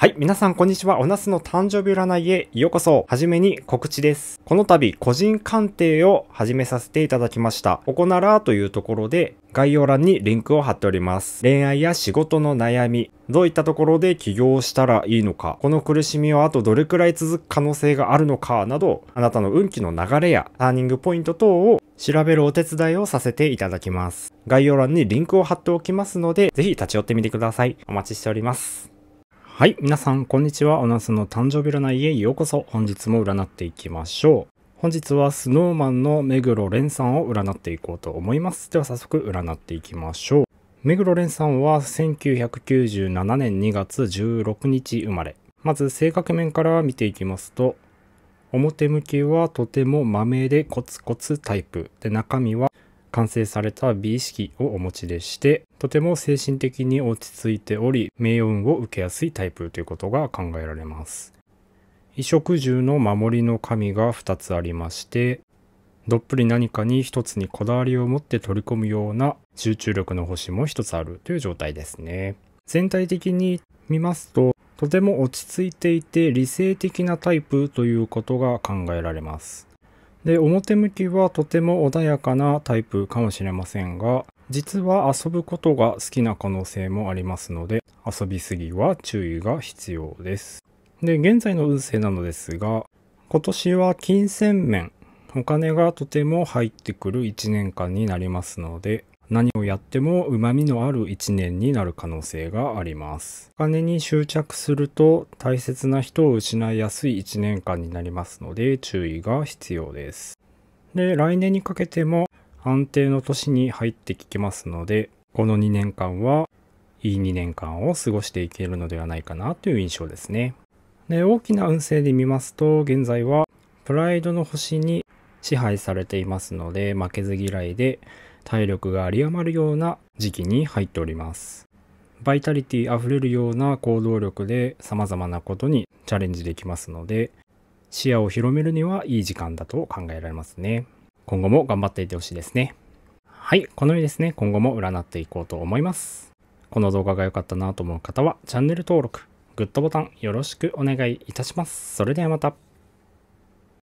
はい。皆さん、こんにちは。おなすの誕生日占いへようこそ。はじめに告知です。この度、個人鑑定を始めさせていただきました。ここならというところで、概要欄にリンクを貼っております。恋愛や仕事の悩み、どういったところで起業したらいいのか、この苦しみはあとどれくらい続く可能性があるのかなど、あなたの運気の流れやターニングポイント等を調べるお手伝いをさせていただきます。概要欄にリンクを貼っておきますので、ぜひ立ち寄ってみてください。お待ちしております。はい、皆さん、こんにちは。おなすの誕生日占いへようこそ。本日も占っていきましょう。本日はスノーマンの目黒蓮さんを占っていこうと思います。では早速占っていきましょう。目黒蓮さんは1997年2月16日生まれ。まず性格面から見ていきますと、表向きはとても豆でコツコツタイプ。で、中身は完成された美意識をお持ちでして、とても精神的に落ち着いており、名運を受けやすいタイプということが考えられます。衣食住の守りの神が2つありまして、どっぷり何かに一つにこだわりを持って取り込むような集中力の星も一つあるという状態ですね。全体的に見ますと、とても落ち着いていて理性的なタイプということが考えられます。で、表向きはとても穏やかなタイプかもしれませんが、実は遊ぶことが好きな可能性もありますので、遊びすぎは注意が必要です。で、現在の運勢なのですが、今年は金銭面、お金がとても入ってくる1年間になりますので、何をやっても旨味のある一年になる可能性があります。お金に執着すると大切な人を失いやすい一年間になりますので注意が必要です。で、来年にかけても安定の年に入ってききますので、この2年間はいい2年間を過ごしていけるのではないかなという印象ですね。で、大きな運勢で見ますと、現在はプライドの星に支配されていますので負けず嫌いで体力が有り余るような時期に入っておりますバイタリティあふれるような行動力で様々なことにチャレンジできますので視野を広めるにはいい時間だと考えられますね今後も頑張っていてほしいですねはいこのようにですね今後も占っていこうと思いますこの動画が良かったなと思う方はチャンネル登録グッドボタンよろしくお願いいたしますそれではまた